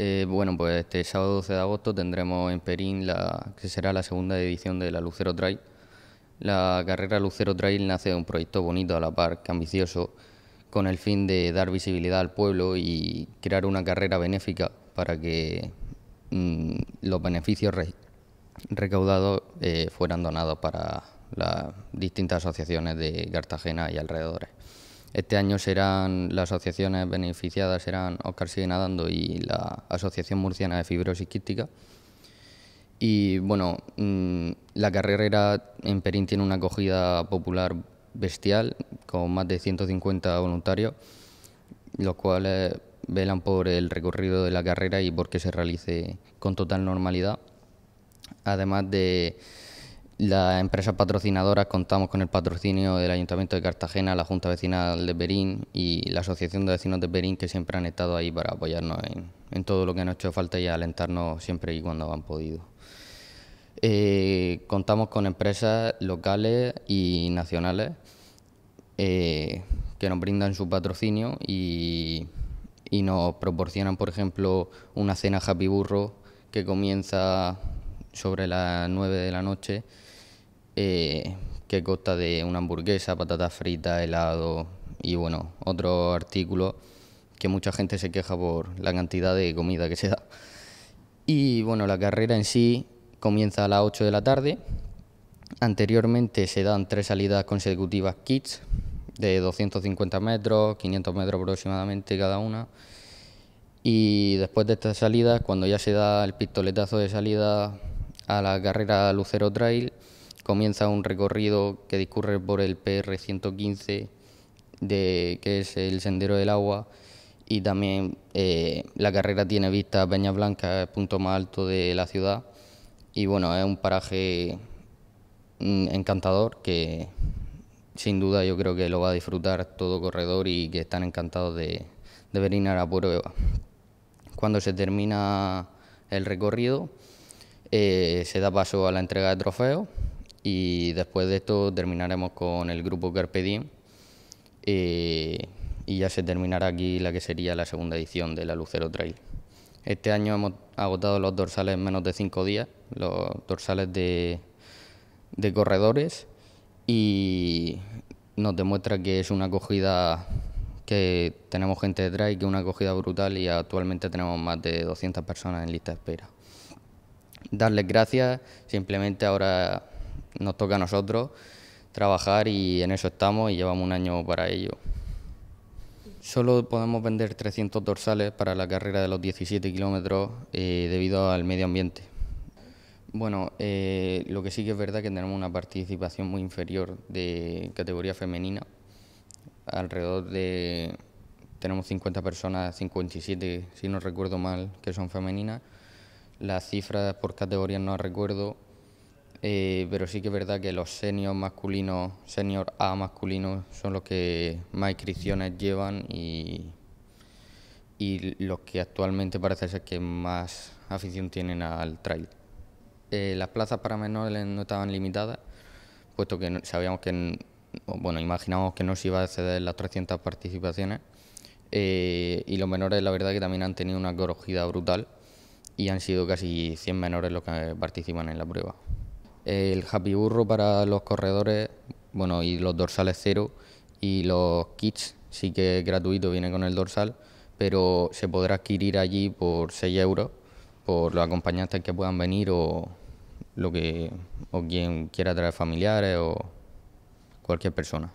Eh, bueno, pues este sábado 12 de agosto tendremos en Perín la que será la segunda edición de la Lucero Trail. La carrera Lucero Trail nace de un proyecto bonito a la par que ambicioso, con el fin de dar visibilidad al pueblo y crear una carrera benéfica para que mm, los beneficios recaudados eh, fueran donados para las distintas asociaciones de Cartagena y alrededores. Este año serán las asociaciones beneficiadas serán Oscar Sigue Nadando y la Asociación Murciana de Fibrosis Quística. Y bueno, mm, la carrera en Perín tiene una acogida popular bestial, con más de 150 voluntarios, los cuales velan por el recorrido de la carrera y por que se realice con total normalidad. Además de las empresas patrocinadoras contamos con el patrocinio del Ayuntamiento de Cartagena, la Junta Vecinal de Berín y la Asociación de Vecinos de Berín, que siempre han estado ahí para apoyarnos en, todo lo que nos ha hecho falta y alentarnos siempre y cuando han podido. Eh, contamos con empresas locales y nacionales eh, que nos brindan su patrocinio y, y nos proporcionan, por ejemplo, una cena Happy Burro que comienza sobre las 9 de la noche, eh, que consta de una hamburguesa, patatas fritas, helado y bueno, otro artículo que mucha gente se queja por la cantidad de comida que se da. Y bueno, la carrera en sí comienza a las 8 de la tarde. Anteriormente se dan tres salidas consecutivas kits de 250 metros, 500 metros aproximadamente cada una. Y después de estas salidas, cuando ya se da el pistoletazo de salida a la carrera Lucero Trail comienza un recorrido que discurre por el PR 115, de, que es el Sendero del Agua, y también eh, la carrera tiene vista a Peña Blanca, el punto más alto de la ciudad, y bueno, es un paraje mm, encantador que sin duda yo creo que lo va a disfrutar todo corredor y que están encantados de, de venir a la prueba. Cuando se termina el recorrido, eh, se da paso a la entrega de trofeos y después de esto terminaremos con el grupo Carpe eh, y ya se terminará aquí la que sería la segunda edición de la Lucero Trail. Este año hemos agotado los dorsales en menos de cinco días, los dorsales de, de corredores y nos demuestra que es una acogida que tenemos gente detrás y que es una acogida brutal y actualmente tenemos más de 200 personas en lista de espera darles gracias, simplemente ahora nos toca a nosotros trabajar y en eso estamos y llevamos un año para ello. Solo podemos vender 300 dorsales para la carrera de los 17 kilómetros eh, debido al medio ambiente. Bueno, eh, lo que sí que es verdad que tenemos una participación muy inferior de categoría femenina. Alrededor de... tenemos 50 personas, 57 si no recuerdo mal, que son femeninas. La cifra por categoría no recuerdo, eh, pero sí que es verdad que los seniors masculinos, senior A masculinos, son los que más inscripciones llevan y, y los que actualmente parece ser que más afición tienen al trail. Eh, las plazas para menores no estaban limitadas, puesto que sabíamos que, bueno, imaginábamos que no se iba a acceder las 300 participaciones. Eh, y los menores, la verdad, que también han tenido una acogida brutal y han sido casi 100 menores los que participan en la prueba. El happy burro para los corredores, bueno, y los dorsales cero y los kits sí que es gratuito, viene con el dorsal, pero se podrá adquirir allí por 6 euros por los acompañantes que puedan venir o lo que o quien quiera traer familiares o cualquier persona.